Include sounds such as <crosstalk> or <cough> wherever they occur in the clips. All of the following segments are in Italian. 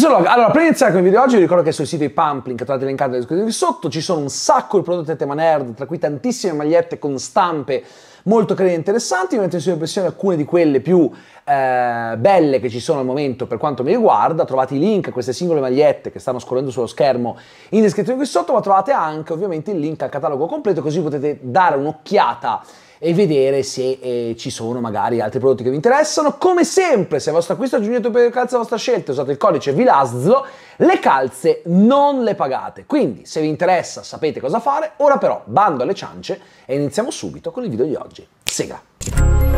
Tizolog, allora prima di iniziare con il video oggi vi ricordo che sul sito di Pumplin, che trovate elencato nella descrizione qui sotto, ci sono un sacco di prodotti a tema nerd, tra cui tantissime magliette con stampe molto carine e interessanti, vi metto in impressione alcune di quelle più eh, belle che ci sono al momento per quanto mi riguarda, trovate i link a queste singole magliette che stanno scorrendo sullo schermo in descrizione qui sotto, ma trovate anche ovviamente il link al catalogo completo così potete dare un'occhiata e vedere se eh, ci sono magari altri prodotti che vi interessano. Come sempre, se il vostro acquisto aggiunge un aggiungete di calze a vostra scelta, usate il codice VILASZLO, le calze non le pagate. Quindi, se vi interessa, sapete cosa fare. Ora però, bando alle ciance e iniziamo subito con il video di oggi. Sega!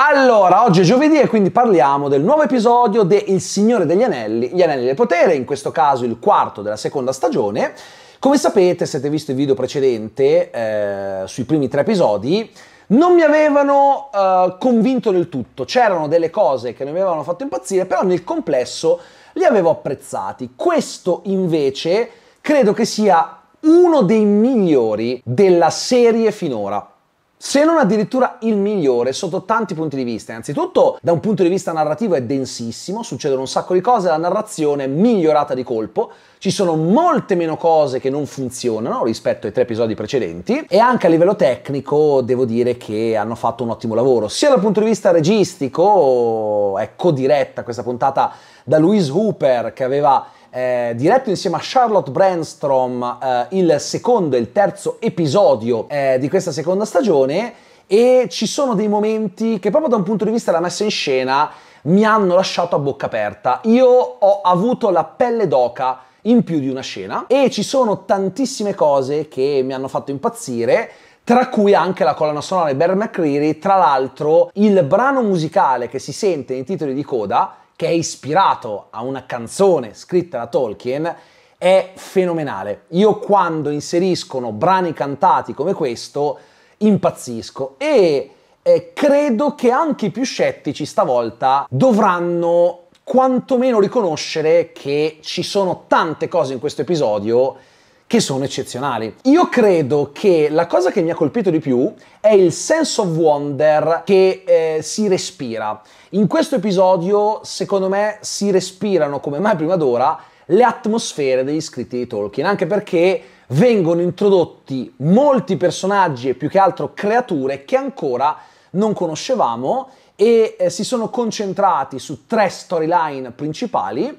Allora, oggi è giovedì e quindi parliamo del nuovo episodio de Il Signore degli Anelli, Gli Anelli del Potere, in questo caso il quarto della seconda stagione. Come sapete, se avete visto il video precedente eh, sui primi tre episodi, non mi avevano eh, convinto del tutto, c'erano delle cose che non mi avevano fatto impazzire, però nel complesso li avevo apprezzati. Questo invece credo che sia uno dei migliori della serie finora se non addirittura il migliore sotto tanti punti di vista. Innanzitutto, da un punto di vista narrativo è densissimo, succedono un sacco di cose, la narrazione è migliorata di colpo, ci sono molte meno cose che non funzionano rispetto ai tre episodi precedenti e anche a livello tecnico devo dire che hanno fatto un ottimo lavoro, sia dal punto di vista registico, è co-diretta ecco, questa puntata da Louise Hooper che aveva eh, diretto insieme a Charlotte Brandstrom eh, il secondo e il terzo episodio eh, di questa seconda stagione e ci sono dei momenti che proprio da un punto di vista della messa in scena mi hanno lasciato a bocca aperta. Io ho avuto la pelle d'oca in più di una scena e ci sono tantissime cose che mi hanno fatto impazzire tra cui anche la colonna sonora di Bear McCreary, tra l'altro il brano musicale che si sente nei titoli di coda che è ispirato a una canzone scritta da Tolkien, è fenomenale. Io quando inseriscono brani cantati come questo impazzisco e eh, credo che anche i più scettici stavolta dovranno quantomeno riconoscere che ci sono tante cose in questo episodio che sono eccezionali. Io credo che la cosa che mi ha colpito di più è il sense of wonder che eh, si respira. In questo episodio, secondo me, si respirano come mai prima d'ora le atmosfere degli scritti di Tolkien, anche perché vengono introdotti molti personaggi e più che altro creature che ancora non conoscevamo e eh, si sono concentrati su tre storyline principali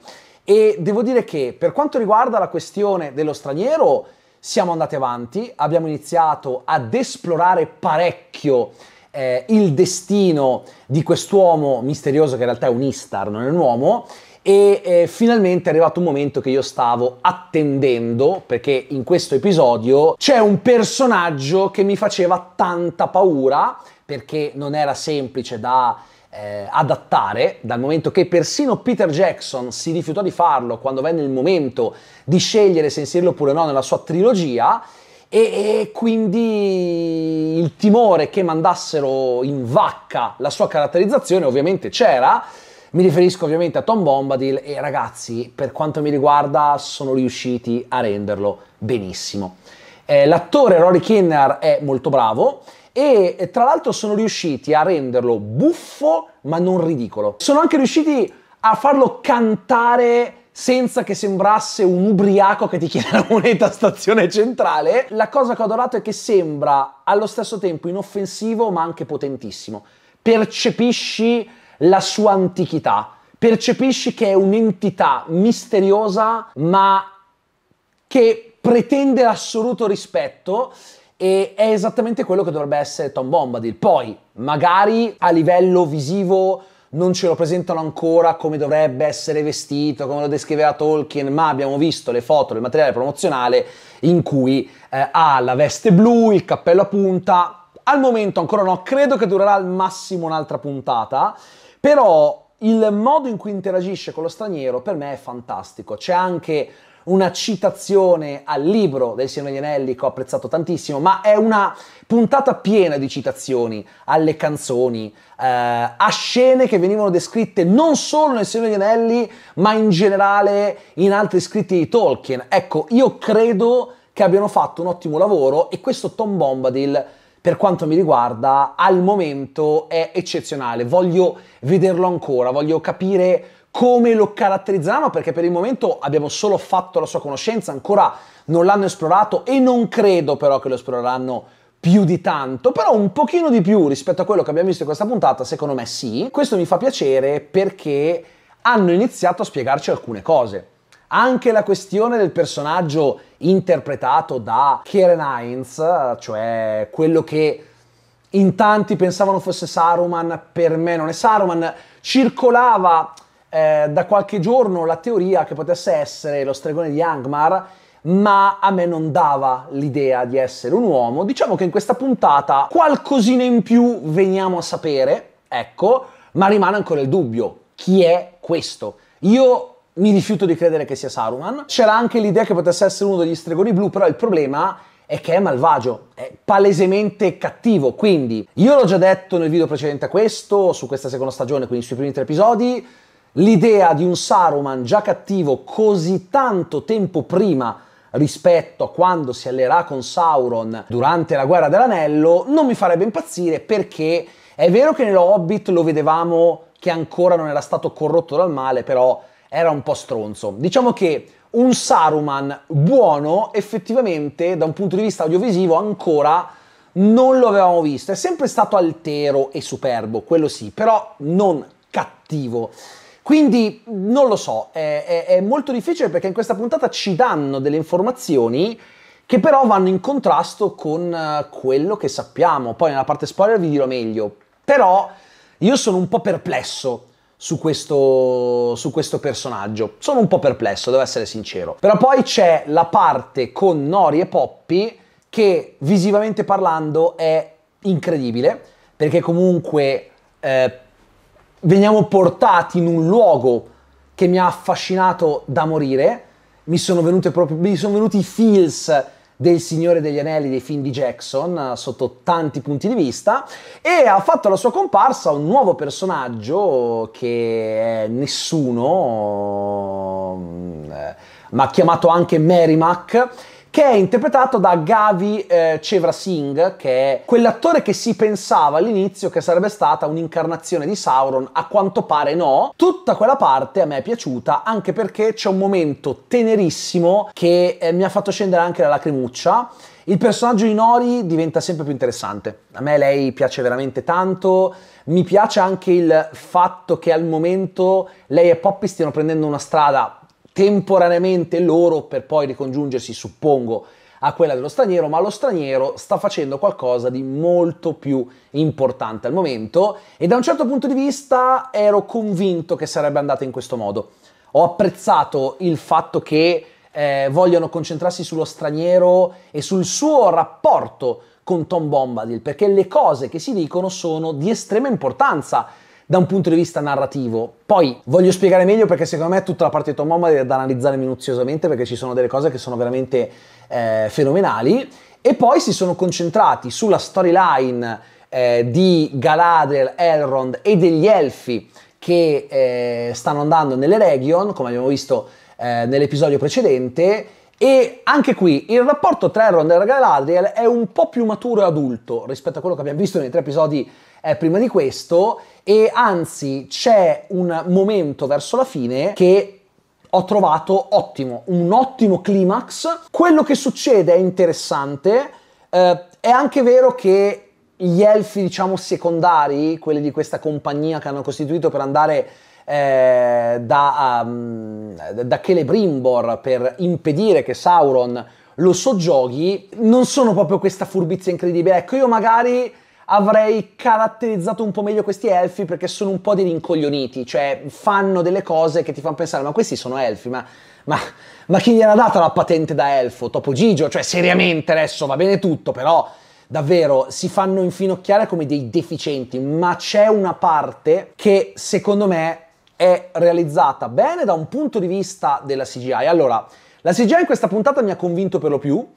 e devo dire che per quanto riguarda la questione dello straniero, siamo andati avanti, abbiamo iniziato ad esplorare parecchio eh, il destino di quest'uomo misterioso che in realtà è un Istar, non è un uomo, e eh, finalmente è arrivato un momento che io stavo attendendo perché in questo episodio c'è un personaggio che mi faceva tanta paura perché non era semplice da eh, adattare, dal momento che persino Peter Jackson si rifiutò di farlo quando venne il momento di scegliere se inserirlo oppure no nella sua trilogia, e, e quindi il timore che mandassero in vacca la sua caratterizzazione ovviamente c'era. Mi riferisco ovviamente a Tom Bombadil e ragazzi, per quanto mi riguarda, sono riusciti a renderlo benissimo. Eh, l'attore Rory Kinner è molto bravo, e tra l'altro sono riusciti a renderlo buffo ma non ridicolo. Sono anche riusciti a farlo cantare senza che sembrasse un ubriaco che ti chiede la moneta a stazione centrale. La cosa che ho adorato è che sembra allo stesso tempo inoffensivo ma anche potentissimo. Percepisci la sua antichità, percepisci che è un'entità misteriosa ma che pretende assoluto rispetto e è esattamente quello che dovrebbe essere Tom Bombadil. Poi, magari a livello visivo non ce lo presentano ancora come dovrebbe essere vestito, come lo descriveva Tolkien, ma abbiamo visto le foto del materiale promozionale in cui eh, ha la veste blu, il cappello a punta. Al momento ancora no, credo che durerà al massimo un'altra puntata, però il modo in cui interagisce con lo straniero per me è fantastico. C'è anche una citazione al libro del Signore degli Anelli che ho apprezzato tantissimo, ma è una puntata piena di citazioni alle canzoni, eh, a scene che venivano descritte non solo nel Signore degli Anelli, ma in generale in altri scritti di Tolkien. Ecco, io credo che abbiano fatto un ottimo lavoro e questo Tom Bombadil per quanto mi riguarda, al momento è eccezionale. Voglio vederlo ancora, voglio capire come lo caratterizzeranno perché per il momento abbiamo solo fatto la sua conoscenza, ancora non l'hanno esplorato e non credo però che lo esploreranno più di tanto, però un pochino di più rispetto a quello che abbiamo visto in questa puntata, secondo me sì. Questo mi fa piacere perché hanno iniziato a spiegarci alcune cose. Anche la questione del personaggio interpretato da Kieran Heinz, cioè quello che in tanti pensavano fosse Saruman, per me non è Saruman, circolava eh, da qualche giorno la teoria che potesse essere lo stregone di Angmar, ma a me non dava l'idea di essere un uomo. Diciamo che in questa puntata qualcosina in più veniamo a sapere, ecco, ma rimane ancora il dubbio. Chi è questo? Io mi rifiuto di credere che sia Saruman. C'era anche l'idea che potesse essere uno degli stregoni blu, però il problema è che è malvagio, è palesemente cattivo, quindi io l'ho già detto nel video precedente a questo, su questa seconda stagione, quindi sui primi tre episodi, L'idea di un Saruman già cattivo così tanto tempo prima rispetto a quando si allerà con Sauron durante la guerra dell'anello non mi farebbe impazzire perché è vero che nello Hobbit lo vedevamo che ancora non era stato corrotto dal male, però era un po' stronzo. Diciamo che un Saruman buono effettivamente da un punto di vista audiovisivo ancora non lo avevamo visto, è sempre stato altero e superbo, quello sì, però non cattivo. Quindi non lo so, è, è, è, molto difficile perché in questa puntata ci danno delle informazioni che però vanno in contrasto con eh, quello che sappiamo. Poi nella parte spoiler vi dirò meglio, però io sono un po' perplesso su questo, su questo personaggio. Sono un po' perplesso, devo essere sincero. Però poi c'è la parte con Nori e Poppy che visivamente parlando è incredibile perché comunque... Eh, veniamo portati in un luogo che mi ha affascinato da morire, mi sono, proprio, mi sono venuti i feels del Signore degli Anelli dei film di Jackson eh, sotto tanti punti di vista e ha fatto la sua comparsa un nuovo personaggio che è nessuno, mm, eh, ma chiamato anche Merrimack che è interpretato da Gavi eh, Chevra Singh, che è quell'attore che si pensava all'inizio che sarebbe stata un'incarnazione di Sauron, a quanto pare no. Tutta quella parte a me è piaciuta, anche perché c'è un momento tenerissimo che eh, mi ha fatto scendere anche la lacrimuccia. Il personaggio di Nori diventa sempre più interessante. A me lei piace veramente tanto. Mi piace anche il fatto che al momento lei e Poppy stiano prendendo una strada temporaneamente loro per poi ricongiungersi, suppongo, a quella dello straniero, ma lo straniero sta facendo qualcosa di molto più importante al momento e da un certo punto di vista ero convinto che sarebbe andata in questo modo. Ho apprezzato il fatto che eh, vogliono concentrarsi sullo straniero e sul suo rapporto con Tom Bombadil, perché le cose che si dicono sono di estrema importanza da un punto di vista narrativo. Poi voglio spiegare meglio perché secondo me tutta la parte di Tom Mom è da analizzare minuziosamente perché ci sono delle cose che sono veramente eh, fenomenali. E poi si sono concentrati sulla storyline eh, di Galadriel, Elrond e degli elfi che eh, stanno andando nelle region, come abbiamo visto eh, nell'episodio precedente. E anche qui il rapporto tra Elrond e Galadriel è un po' più maturo e adulto rispetto a quello che abbiamo visto nei tre episodi eh, prima di questo e anzi c'è un momento verso la fine che ho trovato ottimo, un ottimo climax. Quello che succede è interessante, eh, è anche vero che gli elfi, diciamo, secondari, quelli di questa compagnia che hanno costituito per andare eh, da, um, da Celebrimbor per impedire che Sauron lo soggioghi, non sono proprio questa furbizia incredibile. Ecco, io magari avrei caratterizzato un po' meglio questi elfi perché sono un po' dei rincoglioniti, cioè fanno delle cose che ti fanno pensare ma questi sono elfi, ma, ma, ma chi gliel'ha data la patente da elfo? Topo Gigio? Cioè seriamente adesso va bene tutto, però davvero si fanno infinocchiare come dei deficienti, ma c'è una parte che secondo me è realizzata bene da un punto di vista della CGI. Allora, la CGI in questa puntata mi ha convinto per lo più,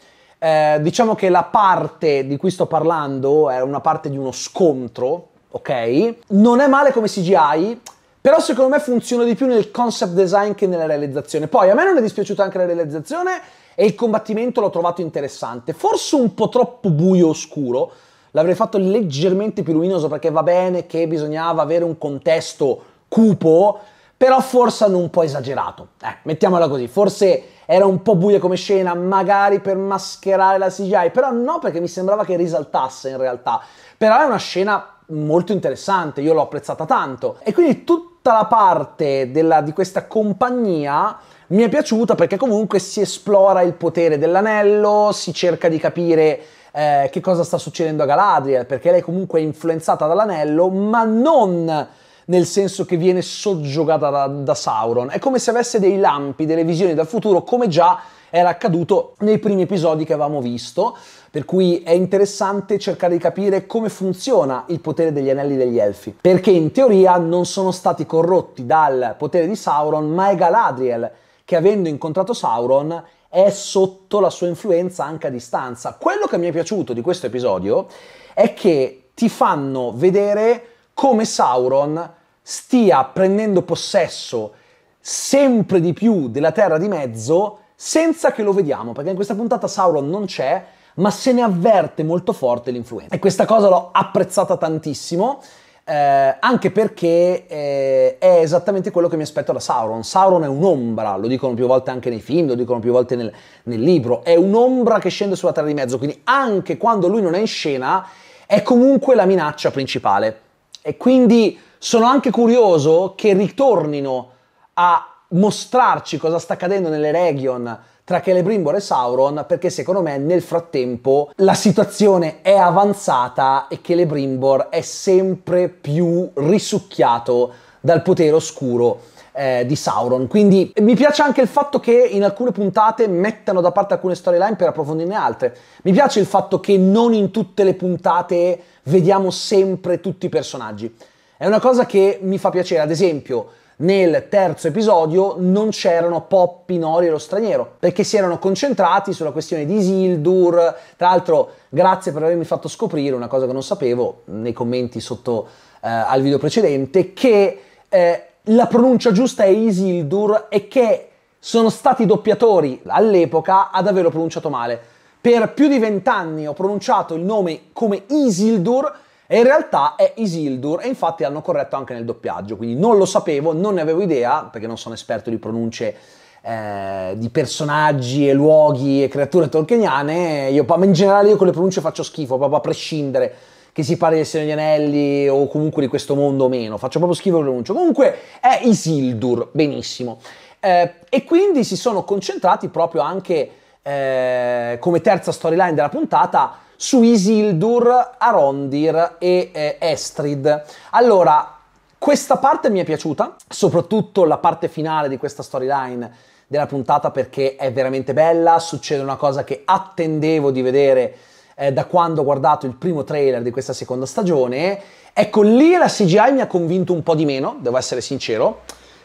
eh, diciamo che la parte di cui sto parlando è una parte di uno scontro, ok? Non è male come CGI, però secondo me funziona di più nel concept design che nella realizzazione. Poi a me non è dispiaciuta anche la realizzazione e il combattimento l'ho trovato interessante, forse un po' troppo buio oscuro, l'avrei fatto leggermente più luminoso perché va bene che bisognava avere un contesto cupo, però forse hanno un po' esagerato. Eh, mettiamola così, forse era un po' buia come scena, magari per mascherare la CGI, però no perché mi sembrava che risaltasse in realtà. Però è una scena molto interessante, io l'ho apprezzata tanto. E quindi tutta la parte della, di questa compagnia mi è piaciuta perché comunque si esplora il potere dell'anello, si cerca di capire eh, che cosa sta succedendo a Galadriel, perché lei comunque è influenzata dall'anello, ma non nel senso che viene soggiogata da, da Sauron. È come se avesse dei lampi, delle visioni dal futuro, come già era accaduto nei primi episodi che avevamo visto, per cui è interessante cercare di capire come funziona il potere degli anelli degli elfi, perché in teoria non sono stati corrotti dal potere di Sauron, ma è Galadriel che avendo incontrato Sauron è sotto la sua influenza anche a distanza. Quello che mi è piaciuto di questo episodio è che ti fanno vedere come Sauron stia prendendo possesso sempre di più della Terra di Mezzo senza che lo vediamo, perché in questa puntata Sauron non c'è, ma se ne avverte molto forte l'influenza. E questa cosa l'ho apprezzata tantissimo, eh, anche perché eh, è esattamente quello che mi aspetto da Sauron. Sauron è un'ombra, lo dicono più volte anche nei film, lo dicono più volte nel, nel libro, è un'ombra che scende sulla Terra di Mezzo, quindi anche quando lui non è in scena è comunque la minaccia principale. E quindi sono anche curioso che ritornino a mostrarci cosa sta accadendo nelle region tra Celebrimbor e Sauron, perché secondo me nel frattempo la situazione è avanzata e Celebrimbor è sempre più risucchiato dal potere oscuro eh, di Sauron. Quindi mi piace anche il fatto che in alcune puntate mettano da parte alcune storyline per approfondirne altre. Mi piace il fatto che non in tutte le puntate vediamo sempre tutti i personaggi. È una cosa che mi fa piacere, ad esempio, nel terzo episodio non c'erano Poppy, Nori e lo straniero, perché si erano concentrati sulla questione di Isildur. Tra l'altro, grazie per avermi fatto scoprire una cosa che non sapevo nei commenti sotto eh, al video precedente, che eh, la pronuncia giusta è Isildur e che sono stati doppiatori all'epoca ad averlo pronunciato male. Per più di vent'anni ho pronunciato il nome come Isildur e in realtà è Isildur e infatti l'hanno corretto anche nel doppiaggio, quindi non lo sapevo, non ne avevo idea perché non sono esperto di pronunce eh, di personaggi e luoghi e creature tolkieniane, io, ma in generale io con le pronunce faccio schifo, proprio a prescindere che si parli del Signore degli Anelli o comunque di questo mondo o meno, faccio proprio schifo il pronuncio. Comunque è Isildur, benissimo. Eh, e quindi si sono concentrati proprio anche eh, come terza storyline della puntata su Isildur, Arondir e eh, Estrid. Allora, questa parte mi è piaciuta, soprattutto la parte finale di questa storyline della puntata perché è veramente bella, succede una cosa che attendevo di vedere eh, da quando ho guardato il primo trailer di questa seconda stagione. Ecco, lì la CGI mi ha convinto un po' di meno, devo essere sincero.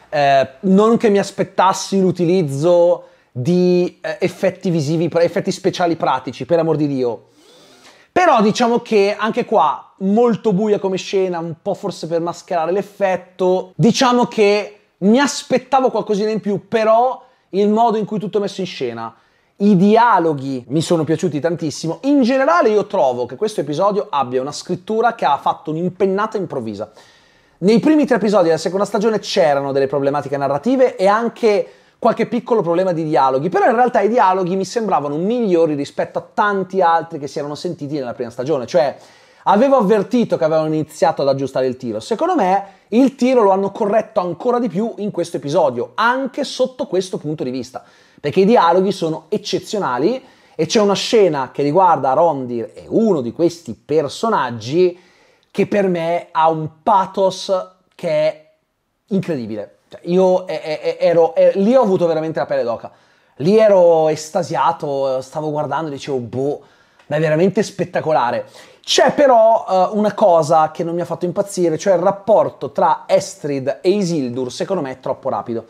Eh, non che mi aspettassi l'utilizzo di eh, effetti visivi, effetti speciali pratici, per amor di Dio. Però diciamo che anche qua, molto buia come scena, un po' forse per mascherare l'effetto, diciamo che mi aspettavo qualcosina in più, però il modo in cui tutto è messo in scena, i dialoghi mi sono piaciuti tantissimo. In generale io trovo che questo episodio abbia una scrittura che ha fatto un'impennata improvvisa. Nei primi tre episodi della seconda stagione c'erano delle problematiche narrative e anche qualche piccolo problema di dialoghi, però in realtà i dialoghi mi sembravano migliori rispetto a tanti altri che si erano sentiti nella prima stagione, cioè avevo avvertito che avevano iniziato ad aggiustare il tiro. Secondo me il tiro lo hanno corretto ancora di più in questo episodio, anche sotto questo punto di vista perché i dialoghi sono eccezionali e c'è una scena che riguarda Rondir e uno di questi personaggi che per me ha un pathos che è incredibile. Cioè, io ero, ero, lì ho avuto veramente la pelle d'oca. Lì ero estasiato, stavo guardando e dicevo, boh, ma è veramente spettacolare. C'è però uh, una cosa che non mi ha fatto impazzire, cioè il rapporto tra Estrid e Isildur, secondo me è troppo rapido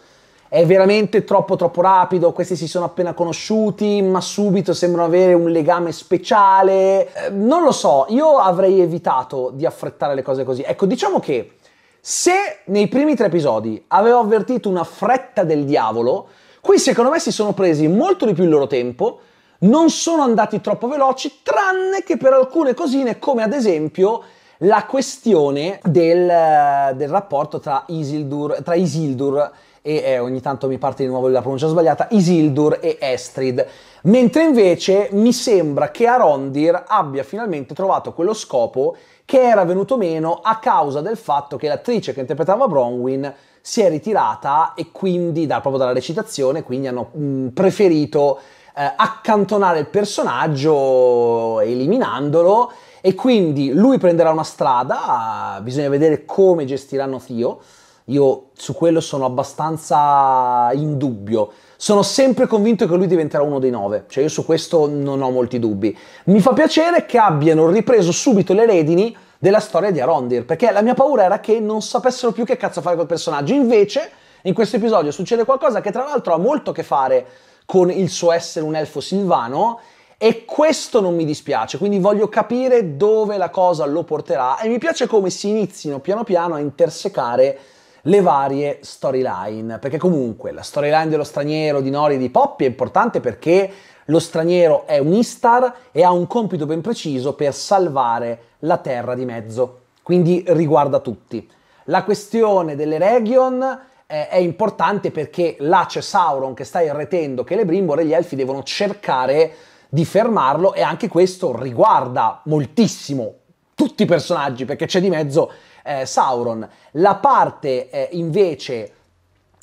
è veramente troppo troppo rapido, questi si sono appena conosciuti, ma subito sembrano avere un legame speciale. Eh, non lo so, io avrei evitato di affrettare le cose così. Ecco, diciamo che se nei primi tre episodi avevo avvertito una fretta del diavolo, qui secondo me si sono presi molto di più il loro tempo, non sono andati troppo veloci, tranne che per alcune cosine, come ad esempio la questione del, eh, del rapporto tra Isildur, tra Isildur e eh, ogni tanto mi parte di nuovo la pronuncia sbagliata, Isildur e Estrid. Mentre invece mi sembra che Arondir abbia finalmente trovato quello scopo che era venuto meno a causa del fatto che l'attrice che interpretava Bronwyn si è ritirata e quindi da, proprio dalla recitazione, quindi hanno mh, mm, preferito eh, accantonare il personaggio eliminandolo e quindi lui prenderà una strada, bisogna vedere come gestiranno Theo io su quello sono abbastanza in dubbio. Sono sempre convinto che lui diventerà uno dei nove, cioè io su questo non ho molti dubbi. Mi fa piacere che abbiano ripreso subito le redini della storia di Arondir, perché la mia paura era che non sapessero più che cazzo fare col personaggio. Invece, in questo episodio succede qualcosa che tra l'altro ha molto a che fare con il suo essere un elfo silvano e questo non mi dispiace, quindi voglio capire dove la cosa lo porterà e mi piace come si inizino piano piano a intersecare le varie storyline, perché comunque la storyline dello straniero di Nori e di Poppy è importante perché lo straniero è un Istar e ha un compito ben preciso per salvare la terra di mezzo, quindi riguarda tutti. La questione delle region eh, è importante perché là c'è Sauron che sta irretendo che le brimbore e gli elfi devono cercare di fermarlo e anche questo riguarda moltissimo tutti i personaggi perché c'è di mezzo eh, Sauron. La parte eh, invece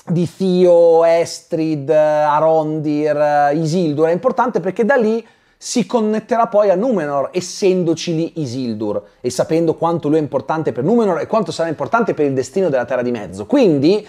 di Theo, Estrid, eh, Arondir, eh, Isildur è importante perché da lì si connetterà poi a Numenor, essendoci lì Isildur e sapendo quanto lui è importante per Numenor e quanto sarà importante per il destino della Terra di Mezzo. Quindi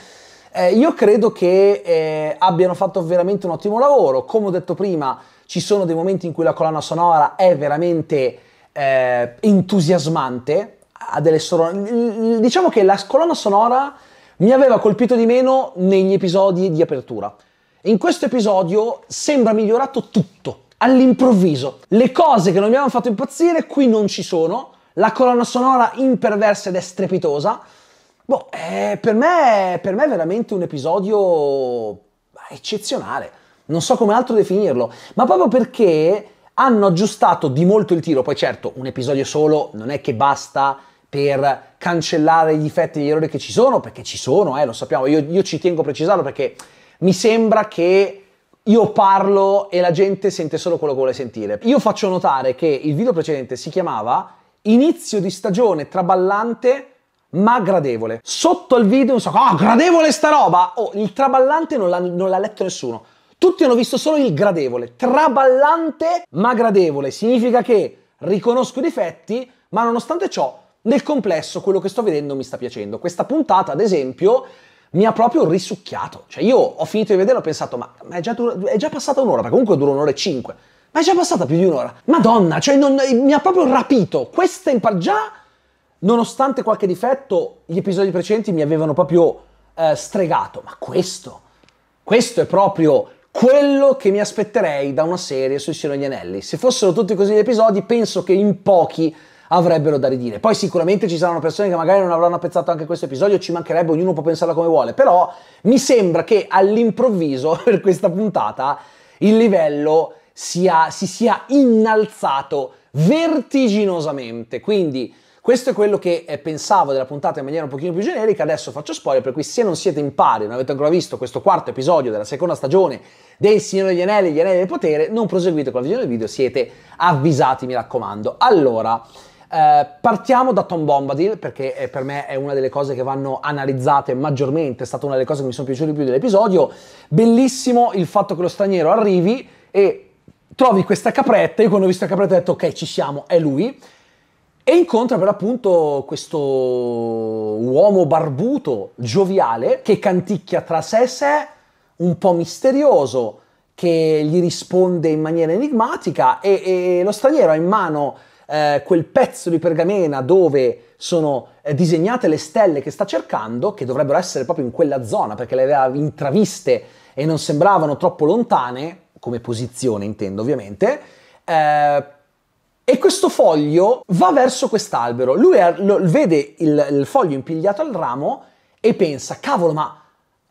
eh, io credo che eh, abbiano fatto veramente un ottimo lavoro. Come ho detto prima, ci sono dei momenti in cui la colonna sonora è veramente eh, entusiasmante, ha delle sonorità. Diciamo che la colonna sonora mi aveva colpito di meno negli episodi di apertura. In questo episodio sembra migliorato tutto, all'improvviso. Le cose che non mi avevano fatto impazzire qui non ci sono, la colonna sonora imperversa ed è strepitosa. Boh, eh, per, me, per me è veramente un episodio eccezionale, non so come altro definirlo, ma proprio perché hanno aggiustato di molto il tiro, poi certo un episodio solo non è che basta per cancellare i difetti e gli errori che ci sono, perché ci sono, eh, lo sappiamo, io, io ci tengo a precisarlo perché mi sembra che io parlo e la gente sente solo quello che vuole sentire. Io faccio notare che il video precedente si chiamava Inizio di stagione traballante ma gradevole. Sotto il video un sacco, ah, gradevole sta roba! Oh, il traballante non l'ha, non l'ha letto nessuno. Tutti hanno visto solo il gradevole. Traballante ma gradevole. Significa che riconosco i difetti, ma nonostante ciò nel complesso quello che sto vedendo mi sta piacendo. Questa puntata, ad esempio, mi ha proprio risucchiato. Cioè io ho finito di vederlo e ho pensato, ma, ma è, già dura- è, già passata un'ora, perché comunque dura un'ora e cinque. Ma è già passata più di un'ora. Madonna, cioè non, eh, mi ha proprio rapito. Questa in par- già, nonostante qualche difetto, gli episodi precedenti mi avevano proprio eh, stregato. Ma questo, questo è proprio quello che mi aspetterei da una serie sui Signori Anelli. Se fossero tutti così gli episodi, penso che in pochi avrebbero da ridire. Poi sicuramente ci saranno persone che magari non avranno apprezzato anche questo episodio, ci mancherebbe, ognuno può pensarla come vuole, però mi sembra che all'improvviso <laughs> per questa puntata il livello sia, si sia innalzato vertiginosamente. Quindi questo è quello che eh, pensavo della puntata in maniera un pochino più generica, adesso faccio spoiler, per cui se non siete in pari, non avete ancora visto questo quarto episodio della seconda stagione del Signore degli Anelli, e gli Anelli del Potere, non proseguite con la visione del video, siete avvisati, mi raccomando. Allora, eh, partiamo da Tom Bombadil perché eh, per me è una delle cose che vanno analizzate maggiormente, è stata una delle cose che mi sono piaciute di più dell'episodio. Bellissimo il fatto che lo straniero arrivi e trovi questa capretta, io quando ho visto la capretta ho detto ok ci siamo, è lui, e incontra per appunto questo uomo barbuto, gioviale, che canticchia tra sé e sé, un po' misterioso, che gli risponde in maniera enigmatica e, e lo straniero ha in mano eh, quel pezzo di pergamena dove sono eh, disegnate le stelle che sta cercando, che dovrebbero essere proprio in quella zona perché le aveva intraviste e non sembravano troppo lontane, come posizione intendo ovviamente, eh, e questo foglio va verso quest'albero. Lui è, lo, vede il, il foglio impigliato al ramo e pensa, cavolo, ma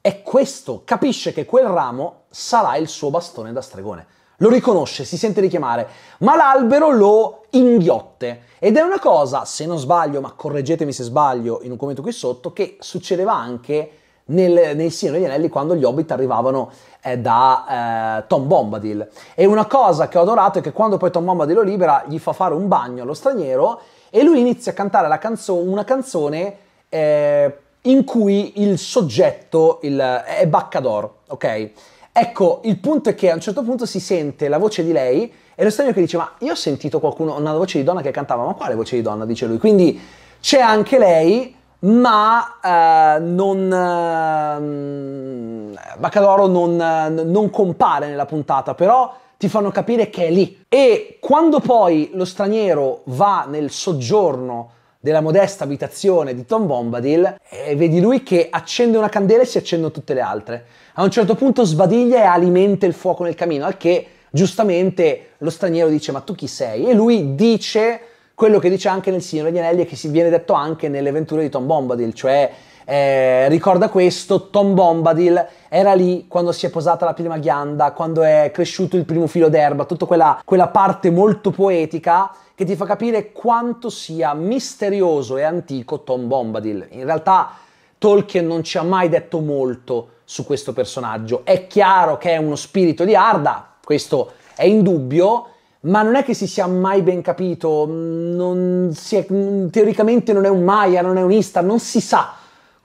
è questo, capisce che quel ramo sarà il suo bastone da stregone. Lo riconosce, si sente richiamare, ma l'albero lo inghiotte. Ed è una cosa, se non sbaglio, ma correggetemi se sbaglio in un commento qui sotto, che succedeva anche nel, nel Signore degli Anelli quando gli Hobbit arrivavano eh, da eh, Tom Bombadil. E una cosa che ho adorato è che quando poi Tom Bombadil lo libera gli fa fare un bagno allo straniero e lui inizia a cantare canzo- una canzone eh, in cui il soggetto il, è Baccador, ok? Ecco, il punto è che a un certo punto si sente la voce di lei e lo stadio che dice ma io ho sentito qualcuno, una voce di donna che cantava, ma quale voce di donna? Dice lui. Quindi c'è anche lei, ma eh, non... Eh, Baccaloro non, non compare nella puntata, però ti fanno capire che è lì. E quando poi lo straniero va nel soggiorno della modesta abitazione di Tom Bombadil e eh, vedi lui che accende una candela e si accendono tutte le altre. A un certo punto sbadiglia e alimenta il fuoco nel camino, al che giustamente lo straniero dice ma tu chi sei? E lui dice quello che dice anche nel Signore degli Anelli e che si viene detto anche nelle avventure di Tom Bombadil, cioè eh, ricorda questo, Tom Bombadil era lì quando si è posata la prima ghianda, quando è cresciuto il primo filo d'erba, tutta quella, quella parte molto poetica che ti fa capire quanto sia misterioso e antico Tom Bombadil. In realtà Tolkien non ci ha mai detto molto su questo personaggio. È chiaro che è uno spirito di Arda, questo è in dubbio, ma non è che si sia mai ben capito, mm, non è, mm, teoricamente non è un Maia, non è un Istar, non si sa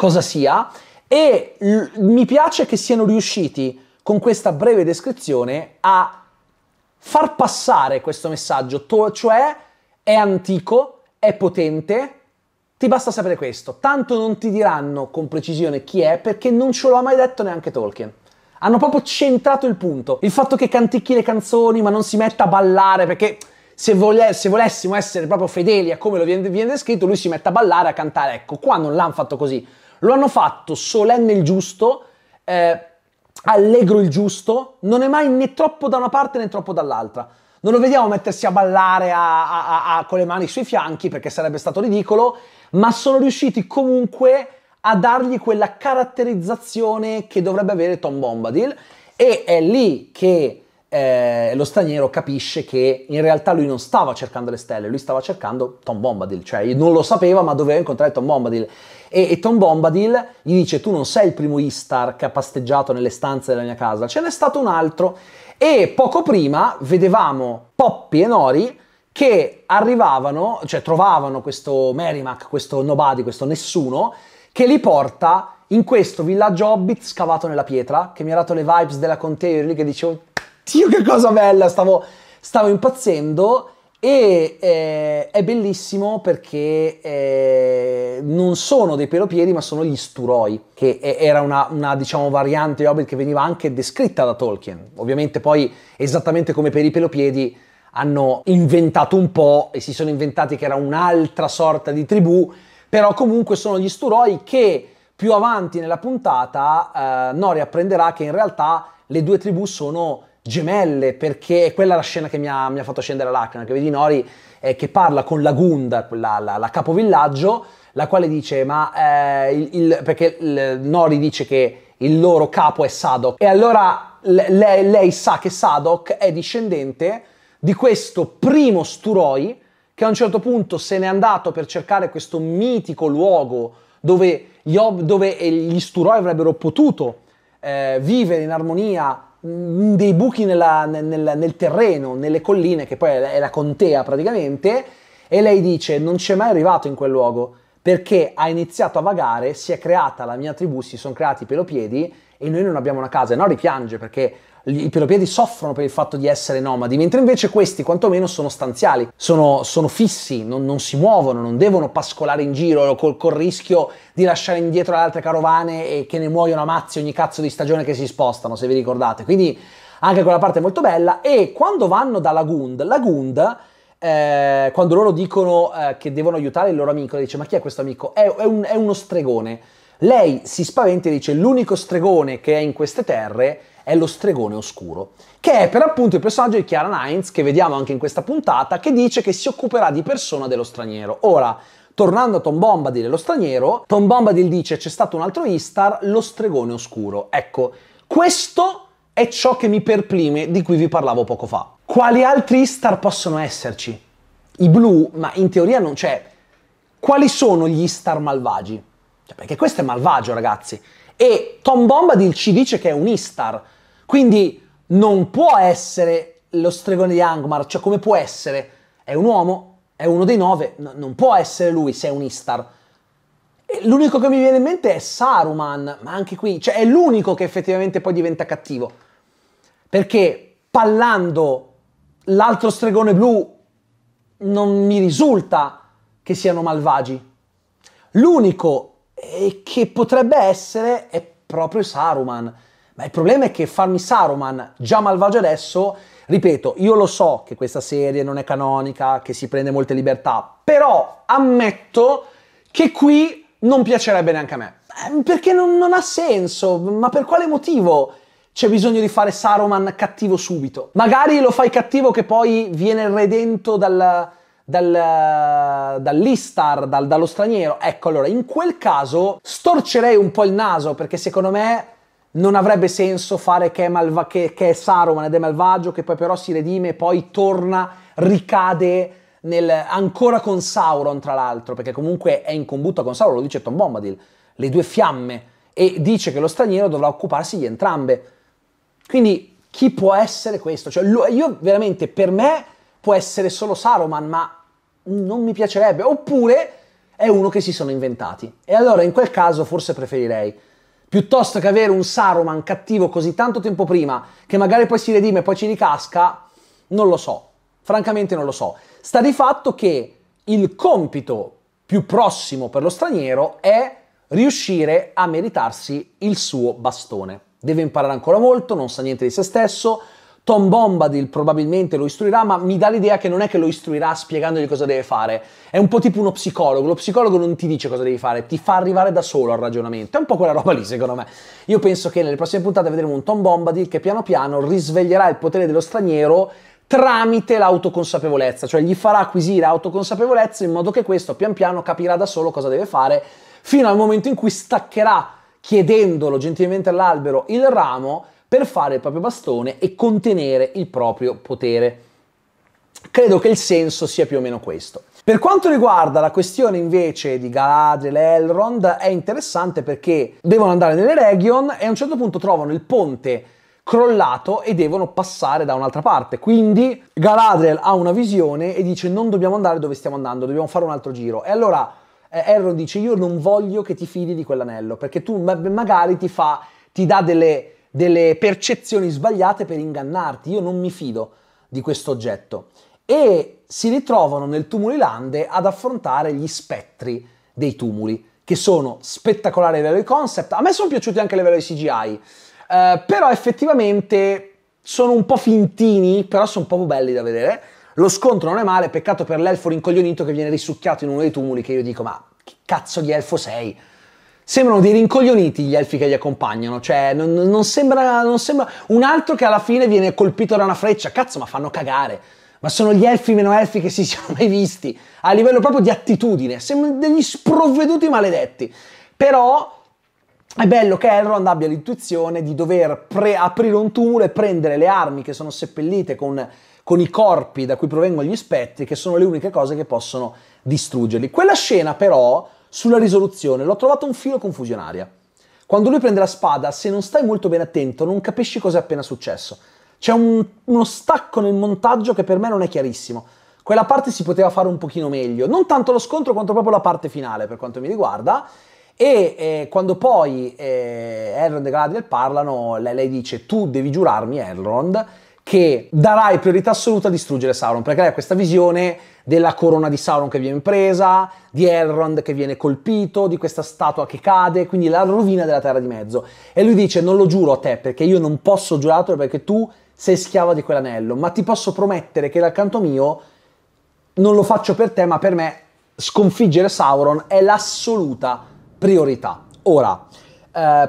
cosa sia e l- mi piace che siano riusciti con questa breve descrizione a far passare questo messaggio, to- cioè è antico, è potente, ti basta sapere questo, tanto non ti diranno con precisione chi è perché non ce l'ha mai detto neanche Tolkien. Hanno proprio centrato il punto. Il fatto che canticchi le canzoni ma non si metta a ballare perché se, vole- se volessimo essere proprio fedeli a come lo viene-, viene descritto, lui si mette a ballare, a cantare. Ecco, qua non l'hanno fatto così. Lo hanno fatto solenne il giusto, eh, allegro il giusto, non è mai né troppo da una parte né troppo dall'altra. Non lo vediamo mettersi a ballare a, a, a, con le mani sui fianchi perché sarebbe stato ridicolo, ma sono riusciti comunque a dargli quella caratterizzazione che dovrebbe avere Tom Bombadil e è lì che eh, lo straniero capisce che in realtà lui non stava cercando le stelle, lui stava cercando Tom Bombadil, cioè non lo sapeva ma doveva incontrare Tom Bombadil e, e Tom Bombadil gli dice tu non sei il primo Istar che ha pasteggiato nelle stanze della mia casa, ce n'è stato un altro. E poco prima vedevamo Poppy e Nori che arrivavano, cioè trovavano questo Merrimack, questo nobody, questo nessuno, che li porta in questo villaggio hobbit scavato nella pietra, che mi ha dato le vibes della Conte, io lì che dicevo, Dio che cosa bella, stavo, stavo impazzendo, e eh, è bellissimo perché eh, non sono dei pelopiedi, ma sono gli sturoi, che era una, una diciamo, variante di Hobbit che veniva anche descritta da Tolkien. Ovviamente poi, esattamente come per i pelopiedi, hanno inventato un po' e si sono inventati che era un'altra sorta di tribù, però comunque sono gli sturoi che più avanti nella puntata eh, Nori apprenderà che in realtà le due tribù sono gemelle, perché è quella la scena che mi ha, mi ha fatto scendere l'acqua, che vedi Nori eh, che parla con la Gunda, quella, la, la capovillaggio, la quale dice, ma eh, il, il, perché il, Nori dice che il loro capo è Sadok, e allora lei, lei sa che Sadok è discendente di questo primo Sturoi, che a un certo punto se n'è andato per cercare questo mitico luogo dove gli, dove eh, gli Sturoi avrebbero potuto eh, vivere in armonia dei buchi nella, nel, nel, terreno, nelle colline, che poi è la contea praticamente, e lei dice non c'è mai arrivato in quel luogo perché ha iniziato a vagare, si è creata la mia tribù, si sono creati i pelopiedi e noi non abbiamo una casa. E no, ripiange perché i piropiedi soffrono per il fatto di essere nomadi, mentre invece questi quantomeno sono stanziali, sono, sono fissi, non, non, si muovono, non devono pascolare in giro col, col rischio di lasciare indietro le altre carovane e che ne muoiono a mazzi ogni cazzo di stagione che si spostano, se vi ricordate. Quindi anche quella parte è molto bella. E quando vanno dalla Gund, la Gund... Eh, quando loro dicono eh, che devono aiutare il loro amico, lei dice: Ma chi è questo amico? È, è, un, è uno stregone. Lei si spaventa e dice: L'unico stregone che è in queste terre è lo stregone oscuro, che è per appunto il personaggio di Chiara Nines, che vediamo anche in questa puntata, che dice che si occuperà di persona dello straniero. Ora, Tornando a Tom Bombadil e lo straniero, Tom Bombadil dice c'è stato un altro Istar, lo stregone oscuro. Ecco, questo è ciò che mi perplime di cui vi parlavo poco fa. Quali altri Istar possono esserci? I blu, ma in teoria non c'è. Quali sono gli Istar malvagi? Cioè, perché questo è malvagio, ragazzi. E Tom Bombadil ci dice che è un Istar, quindi non può essere lo stregone di Angmar, cioè come può essere? È un uomo, è uno dei nove, no, non può essere lui se è un Istar. E l'unico che mi viene in mente è Saruman, ma anche qui, cioè è l'unico che effettivamente poi diventa cattivo. Perché pallando l'altro stregone blu non mi risulta che siano malvagi. L'unico e che potrebbe essere è proprio Saruman. Ma il problema è che farmi Saruman già malvagio adesso, ripeto, io lo so che questa serie non è canonica, che si prende molte libertà, però ammetto che qui non piacerebbe neanche a me. Ehm, perché non, non ha senso, ma per quale motivo? c'è bisogno di fare Saruman cattivo subito. Magari lo fai cattivo che poi viene redento dal, dal, dall'Istar, dal, dallo straniero. Ecco, allora, in quel caso storcerei un po' il naso perché secondo me non avrebbe senso fare che è, malva- che, che è Saruman ed è malvagio, che poi però si redime e poi torna, ricade nel, ancora con Sauron, tra l'altro, perché comunque è in combutta con Sauron, lo dice Tom Bombadil, le due fiamme, e dice che lo straniero dovrà occuparsi di entrambe. Quindi chi può essere questo? Cioè, io veramente, per me può essere solo Saruman, ma non mi piacerebbe, oppure è uno che si sono inventati. E allora in quel caso forse preferirei piuttosto che avere un Saruman cattivo così tanto tempo prima che magari poi si redime e poi ci ricasca, non lo so. Francamente non lo so. Sta di fatto che il compito più prossimo per lo straniero è riuscire a meritarsi il suo bastone. Deve imparare ancora molto, non sa niente di se stesso, Tom Bombadil probabilmente lo istruirà, ma mi dà l'idea che non è che lo istruirà spiegandogli cosa deve fare. È un po' tipo uno psicologo. Lo psicologo non ti dice cosa devi fare, ti fa arrivare da solo al ragionamento. È un po' quella roba lì, secondo me. Io penso che nelle prossime puntate vedremo un Tom Bombadil che piano piano risveglierà il potere dello straniero tramite l'autoconsapevolezza, cioè gli farà acquisire autoconsapevolezza in modo che questo pian piano capirà da solo cosa deve fare, fino al momento in cui staccherà chiedendolo gentilmente all'albero il ramo per fare il proprio bastone e contenere il proprio potere. Credo che il senso sia più o meno questo. Per quanto riguarda la questione invece di Galadriel e Elrond è interessante perché devono andare nelle region e a un certo punto trovano il ponte crollato e devono passare da un'altra parte. Quindi Galadriel ha una visione e dice non dobbiamo andare dove stiamo andando, dobbiamo fare un altro giro. E allora eh, Elrond dice io non voglio che ti fidi di quell'anello perché tu magari ti fa ti dà delle delle percezioni sbagliate per ingannarti, io non mi fido di questo oggetto. E si ritrovano nel tumuli lande ad affrontare gli spettri dei tumuli, che sono spettacolari a livello di concept, a me sono piaciuti anche a livello di CGI, eh, però effettivamente sono un po' fintini, però sono proprio belli da vedere. Lo scontro non è male, peccato per l'elfo rincoglionito che viene risucchiato in uno dei tumuli che io dico ma che cazzo di elfo sei? Sembrano dei rincoglioniti gli elfi che li accompagnano, cioè non, non, sembra, non sembra un altro che alla fine viene colpito da una freccia, cazzo ma fanno cagare ma sono gli elfi meno elfi che si <laughs> siano mai visti, a livello proprio di attitudine, sembrano degli sprovveduti maledetti. Però è bello che Elrond abbia l'intuizione di dover aprire un tumulo e prendere le armi che sono seppellite con, con i corpi da cui provengono gli spettri, che sono le uniche cose che possono distruggerli. Quella scena però sulla risoluzione, l'ho trovato un filo confusionaria. Quando lui prende la spada, se non stai molto bene attento, non capisci cosa è appena successo. C'è un, uno stacco nel montaggio che per me non è chiarissimo. Quella parte si poteva fare un pochino meglio, non tanto lo scontro quanto proprio la parte finale per quanto mi riguarda. E eh, quando poi eh, Elrond e Galadriel parlano, lei, lei dice tu devi giurarmi Elrond, che darai priorità assoluta a distruggere Sauron, perché hai questa visione della corona di Sauron che viene presa, di Elrond che viene colpito, di questa statua che cade, quindi la rovina della Terra di Mezzo. E lui dice non lo giuro a te perché io non posso giurartelo perché tu sei schiava di quell'anello, ma ti posso promettere che dal canto mio non lo faccio per te, ma per me sconfiggere Sauron è l'assoluta priorità. Ora, eh,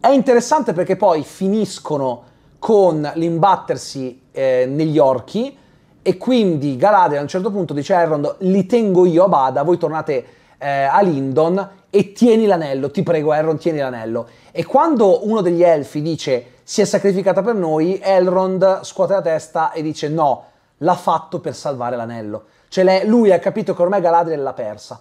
è interessante perché poi finiscono con l'imbattersi eh, negli orchi e quindi Galadriel a un certo punto dice a Elrond li tengo io a bada, voi tornate eh, a Lindon e tieni l'anello, ti prego Elrond tieni l'anello. E quando uno degli elfi dice si è sacrificata per noi, Elrond scuote la testa e dice no, l'ha fatto per salvare l'anello. Cioè lui ha capito che ormai Galadriel l'ha persa.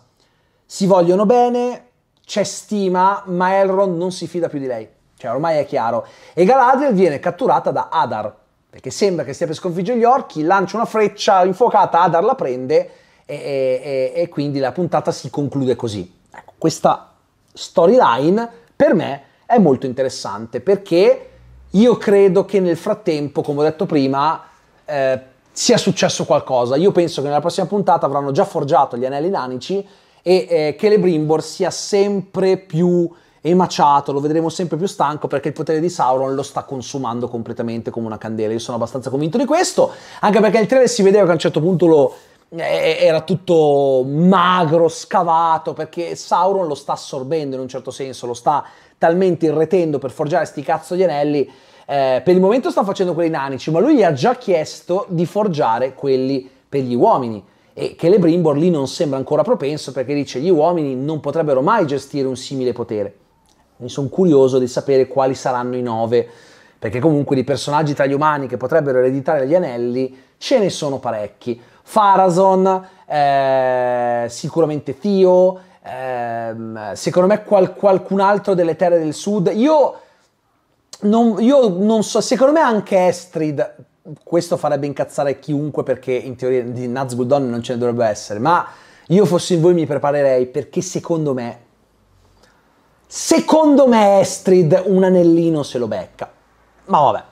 Si vogliono bene, c'è stima, ma Elrond non si fida più di lei. Cioè ormai è chiaro. E Galadriel viene catturata da Adar, perché sembra che stia per sconfiggere gli orchi, lancia una freccia infuocata, Adar la prende e, e, e, e quindi la puntata si conclude così. Ecco, questa storyline per me è molto interessante perché io credo che nel frattempo, come ho detto prima, eh, sia successo qualcosa. Io penso che nella prossima puntata avranno già forgiato gli anelli nanici e eh, che le Brimbor sia sempre più emaciato, lo vedremo sempre più stanco perché il potere di Sauron lo sta consumando completamente come una candela. Io sono abbastanza convinto di questo, anche perché il trailer si vedeva che a un certo punto lo eh, era tutto magro, scavato, perché Sauron lo sta assorbendo in un certo senso, lo sta talmente irretendo per forgiare sti cazzo di anelli. Eh, per il momento sta facendo quelli nanici, ma lui gli ha già chiesto di forgiare quelli per gli uomini. E che Celebrimbor lì non sembra ancora propenso perché dice gli uomini non potrebbero mai gestire un simile potere. Quindi sono curioso di sapere quali saranno i nove, perché comunque di personaggi tra gli umani che potrebbero ereditare gli anelli ce ne sono parecchi. Farazon, eh, sicuramente Tio, eh, secondo me qual- qualcun altro delle terre del sud. Io non, io non so, secondo me anche Estrid, questo farebbe incazzare chiunque perché in teoria di Nazgul Don non ce ne dovrebbe essere, ma io fossi in voi mi preparerei perché secondo me Secondo me Estrid un anellino se lo becca. Ma vabbè.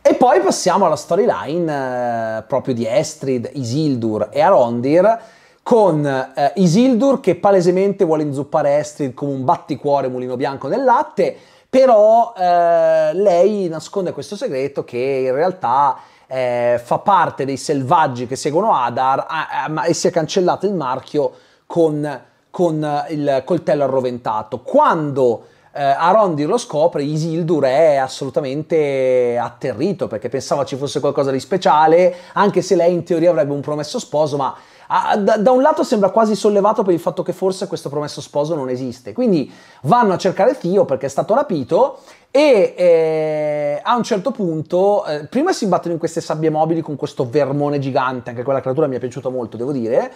E poi passiamo alla storyline eh, proprio di Estrid, Isildur e Arondir, con eh, Isildur che palesemente vuole inzuppare Estrid come un batticuore mulino bianco nel latte, però eh, lei nasconde questo segreto che in realtà eh, fa parte dei selvaggi che seguono Adar a, a, e si è cancellato il marchio con con eh, il coltello arroventato. Quando eh, Arondir lo scopre, Isildur è assolutamente atterrito perché pensava ci fosse qualcosa di speciale, anche se lei in teoria avrebbe un promesso sposo, ma a, da, da, un lato sembra quasi sollevato per il fatto che forse questo promesso sposo non esiste. Quindi vanno a cercare Tio perché è stato rapito e eh, a un certo punto, eh, prima si imbattono in queste sabbie mobili con questo vermone gigante, anche quella creatura mi è piaciuta molto, devo dire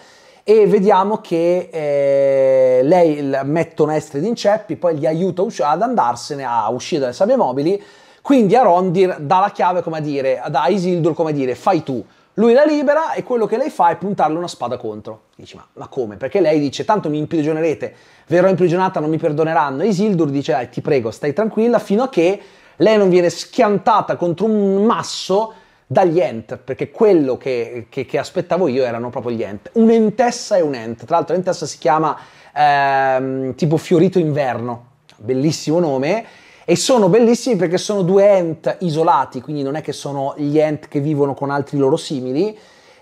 e vediamo che eh, lei mettono Estrid in ceppi, poi gli aiuta ad andarsene, a uscire dalle sabbie mobili, quindi a Rondir dà la chiave, come a dire, da Isildur, come a dire, fai tu. Lui la libera e quello che lei fa è puntarle una spada contro. Dice, ma, ma come? Perché lei dice, tanto mi imprigionerete, verrò imprigionata, non mi perdoneranno. Isildur dice, dai, ti prego, stai tranquilla, fino a che lei non viene schiantata contro un masso dagli ent, perché quello che, che, che, aspettavo io erano proprio gli ent. Un'entessa e un ent, tra l'altro l'entessa si chiama ehm, tipo Fiorito Inverno, bellissimo nome, e sono bellissimi perché sono due ent isolati, quindi non è che sono gli ent che vivono con altri loro simili,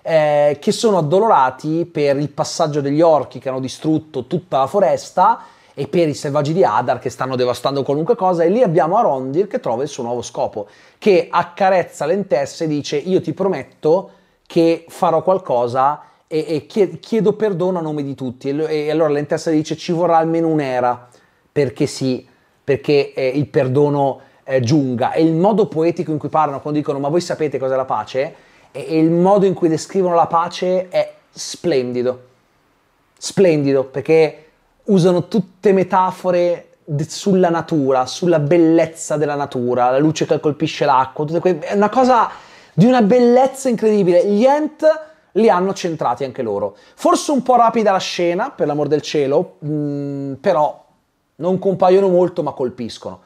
eh, che sono addolorati per il passaggio degli orchi che hanno distrutto tutta la foresta, e per i selvaggi di Adar che stanno devastando qualunque cosa e lì abbiamo Arondir che trova il suo nuovo scopo, che accarezza l'entesse e dice io ti prometto che farò qualcosa e, e chiedo perdono a nome di tutti e, e allora l'entesse dice ci vorrà almeno un'era perché sì, perché eh, il perdono eh, giunga e il modo poetico in cui parlano quando dicono ma voi sapete cos'è la pace e, e il modo in cui descrivono la pace è splendido, splendido perché usano tutte metafore sulla natura, sulla bellezza della natura, la luce che colpisce l'acqua, que- è una cosa di una bellezza incredibile. Gli Ent li hanno centrati anche loro. Forse un po' rapida la scena, per l'amor del cielo, mh, mm, però non compaiono molto ma colpiscono.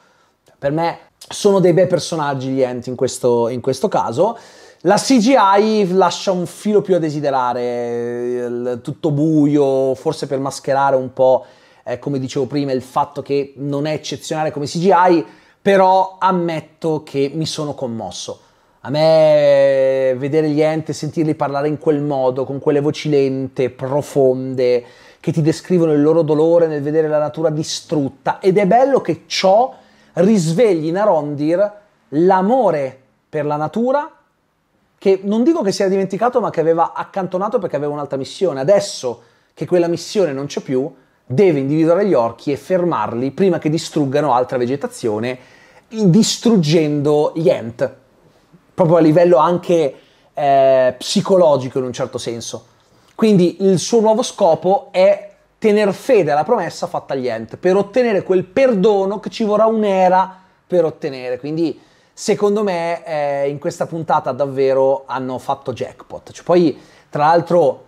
Per me sono dei bei personaggi gli Ent in questo, in questo caso. La CGI lascia un filo più a desiderare, tutto buio, forse per mascherare un po', eh, come dicevo prima, il fatto che non è eccezionale come CGI, però ammetto che mi sono commosso. A me vedere gli enti, sentirli parlare in quel modo, con quelle voci lente, profonde, che ti descrivono il loro dolore nel vedere la natura distrutta. Ed è bello che ciò risvegli in Arondir l'amore per la natura che non dico che si era dimenticato, ma che aveva accantonato perché aveva un'altra missione. Adesso che quella missione non c'è più, deve individuare gli orchi e fermarli prima che distruggano altra vegetazione, distruggendo gli ent, proprio a livello anche eh, psicologico in un certo senso. Quindi il suo nuovo scopo è tener fede alla promessa fatta agli ent per ottenere quel perdono che ci vorrà un'era per ottenere. Quindi Secondo me eh, in questa puntata davvero hanno fatto jackpot. Cioè, poi, tra l'altro,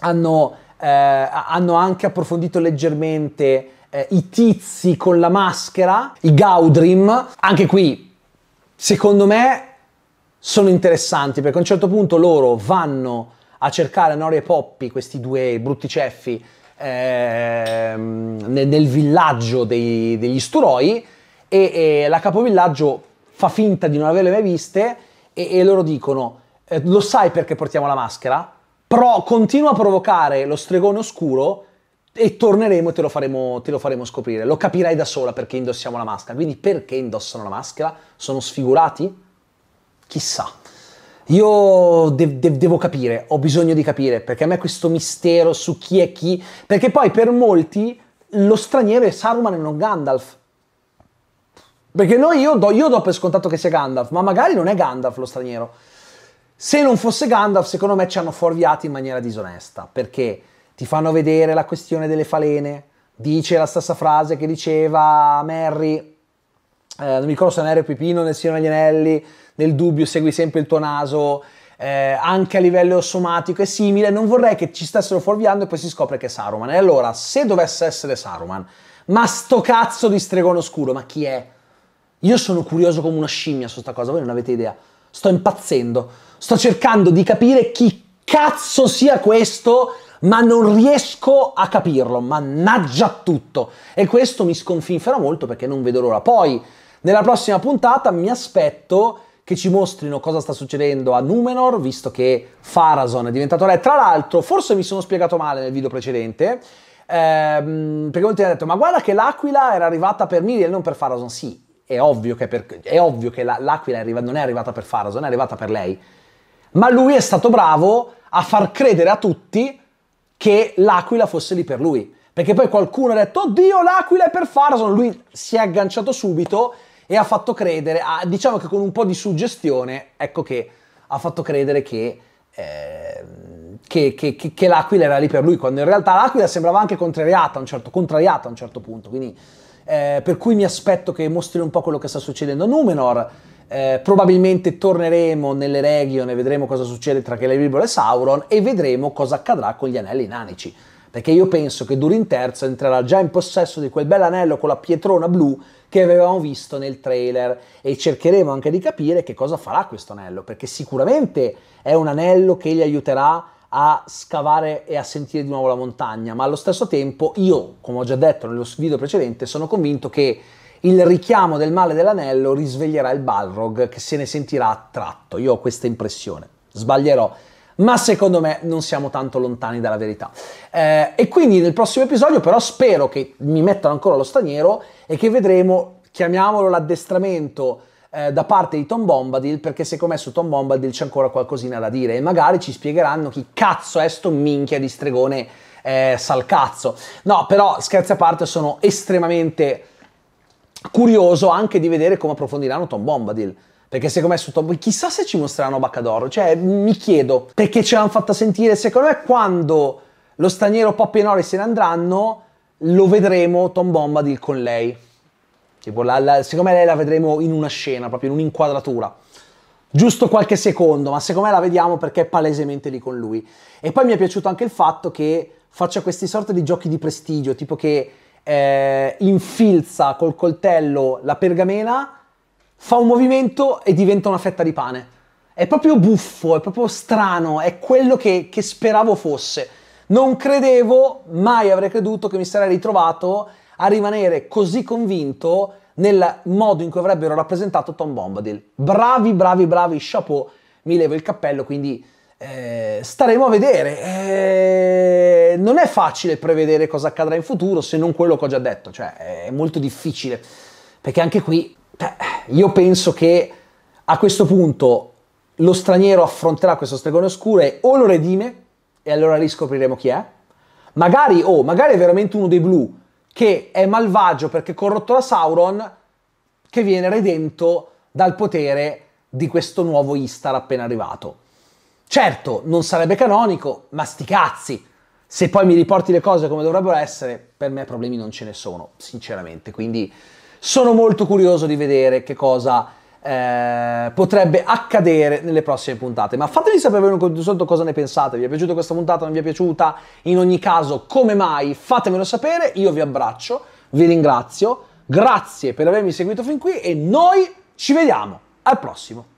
hanno, eh, hanno anche approfondito leggermente eh, i tizi con la maschera, i Gaudrim. Anche qui, secondo me, sono interessanti perché a un certo punto loro vanno a cercare Nori e Poppy, questi due brutti ceffi, ehm, nel, nel, villaggio dei, degli Sturoi e, e la capovillaggio fa finta di non averle mai viste e, e loro dicono eh, lo sai perché portiamo la maschera? Però continua a provocare lo stregone oscuro e torneremo e te lo, faremo, te lo faremo scoprire. Lo capirai da sola perché indossiamo la maschera. Quindi perché indossano la maschera? Sono sfigurati? Chissà. Io de- de- devo capire, ho bisogno di capire, perché a me questo mistero su chi è chi, perché poi per molti lo straniero è Saruman e non Gandalf. Perché noi io do, io do per scontato che sia Gandalf, ma magari non è Gandalf lo straniero. Se non fosse Gandalf, secondo me ci hanno fuorviati in maniera disonesta, perché ti fanno vedere la questione delle falene, dice la stessa frase che diceva Merry, eh, non mi ricordo se Merry o Pipino nel Signore degli Anelli, nel dubbio segui sempre il tuo naso, eh, anche a livello somatico è simile, non vorrei che ci stessero fuorviando e poi si scopre che è Saruman. E allora, se dovesse essere Saruman, ma sto cazzo di stregone oscuro, ma chi è? Io sono curioso come una scimmia su questa cosa, voi non avete idea. Sto impazzendo. Sto cercando di capire chi cazzo sia questo, ma non riesco a capirlo. Mannaggia tutto. E questo mi sconfinferà molto perché non vedo l'ora. Poi, nella prossima puntata, mi aspetto che ci mostrino cosa sta succedendo a Numenor, visto che Farazon è diventato re. Tra l'altro, forse mi sono spiegato male nel video precedente. Ehm, perché molti hanno detto: Ma guarda che l'aquila era arrivata per Miriel, non per Farazon. Sì, è ovvio che, per, è ovvio che la, l'Aquila è arriva, non è arrivata per Farazon, è arrivata per lei. Ma lui è stato bravo a far credere a tutti che l'Aquila fosse lì per lui. Perché poi qualcuno ha detto, oddio, l'Aquila è per Farazon. Lui si è agganciato subito e ha fatto credere, a, diciamo che con un po' di suggestione, ecco che ha fatto credere che, eh, che, che, che l'Aquila era lì per lui, quando in realtà l'Aquila sembrava anche contrariata a un certo, contrariata a un certo punto. Quindi eh, per cui mi aspetto che mostri un po' quello che sta succedendo a Numenor. Eh, probabilmente torneremo nelle region e vedremo cosa succede tra Celebrimbor e Sauron e vedremo cosa accadrà con gli anelli nanici. Perché io penso che Durin III entrerà già in possesso di quel bel anello con la pietrona blu che avevamo visto nel trailer e cercheremo anche di capire che cosa farà questo anello, perché sicuramente è un anello che gli aiuterà a scavare e a sentire di nuovo la montagna, ma allo stesso tempo io, come ho già detto nello video precedente, sono convinto che il richiamo del male dell'anello risveglierà il Balrog che se ne sentirà attratto. Io ho questa impressione. Sbaglierò, ma secondo me non siamo tanto lontani dalla verità. Eh, e quindi nel prossimo episodio però spero che mi mettano ancora lo straniero e che vedremo, chiamiamolo l'addestramento eh, da parte di Tom Bombadil perché secondo me su Tom Bombadil c'è ancora qualcosina da dire e magari ci spiegheranno chi cazzo è sto minchia di stregone eh, salcazzo. No, però scherzi a parte sono estremamente curioso anche di vedere come approfondiranno Tom Bombadil. Perché secondo me su Tom chissà se ci mostreranno Baccadoro, cioè mi chiedo, perché ce l'hanno fatta sentire, secondo me quando lo straniero Poppy e Nori se ne andranno, lo vedremo Tom Bombadil con lei. Tipo, la, la, secondo me lei la vedremo in una scena, proprio in un'inquadratura. Giusto qualche secondo, ma secondo me la vediamo perché è palesemente lì con lui. E poi mi è piaciuto anche il fatto che faccia questi sorti di giochi di prestigio, tipo che eh, infilza col coltello la pergamena, fa un movimento e diventa una fetta di pane. È proprio buffo, è proprio strano, è quello che, che speravo fosse. Non credevo, mai avrei creduto che mi sarei ritrovato a rimanere così convinto nel modo in cui avrebbero rappresentato Tom Bombadil. Bravi, bravi, bravi, chapeau, mi levo il cappello, quindi eh, staremo a vedere. Eh, non è facile prevedere cosa accadrà in futuro se non quello che ho già detto, cioè è molto difficile, perché anche qui beh, io penso che a questo punto lo straniero affronterà questo stregone oscuro e o lo redime, e allora riscopriremo chi è, magari, oh, magari è veramente uno dei blu, che è malvagio perché corrotto da Sauron, che viene redento dal potere di questo nuovo Istar appena arrivato. Certo, non sarebbe canonico, ma sti cazzi. Se poi mi riporti le cose come dovrebbero essere, per me problemi non ce ne sono, sinceramente. Quindi sono molto curioso di vedere che cosa eh, potrebbe accadere nelle prossime puntate. Ma fatemi sapere sotto cosa ne pensate. Vi è piaciuta questa puntata? Non vi è piaciuta? In ogni caso, come mai? Fatemelo sapere. Io vi abbraccio, vi ringrazio. Grazie per avermi seguito fin qui e noi ci vediamo al prossimo